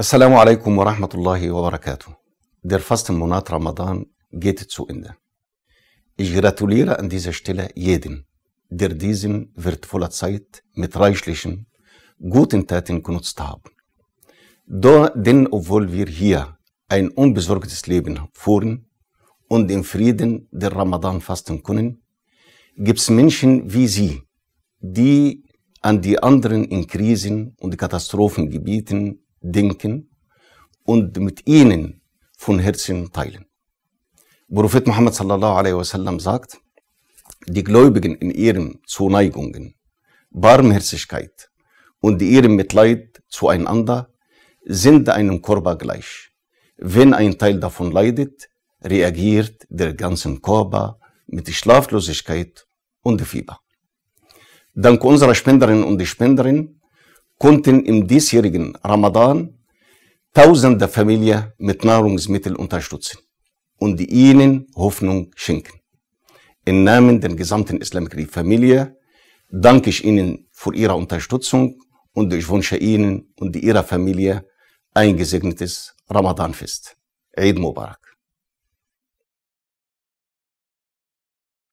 Assalamu alaikum wa rahmatullahi wa barakatuh. Der Fastenmonat Ramadan geht zu Ende. Ich gratuliere an dieser Stelle jeden, der diesen wertvoller Zeit mit reichlichen, guten Taten genutzt hat. Denn obwohl wir hier ein unbesorgtes Leben führen und im Frieden der Ramadan fasten können, gibt es Menschen wie Sie, die an die anderen in Krisen und Katastrophengebieten denken und mit ihnen von Herzen teilen. Prophet Muhammad sallallahu alaihi wasallam sagt, die Gläubigen in ihren Zuneigungen, Barmherzigkeit und ihrem Mitleid zueinander sind einem Körper gleich. Wenn ein Teil davon leidet, reagiert der ganze Körper mit Schlaflosigkeit und Fieber. Dank unserer Spenderinnen und Spenderinnen konnten im diesjährigen Ramadan tausende Familien mit Nahrungsmitteln unterstützen und ihnen Hoffnung schenken. Im Namen der gesamten Islamic Familie danke ich Ihnen für Ihre Unterstützung und ich wünsche Ihnen und Ihrer Familie ein gesegnetes Ramadanfest. Eid Mubarak.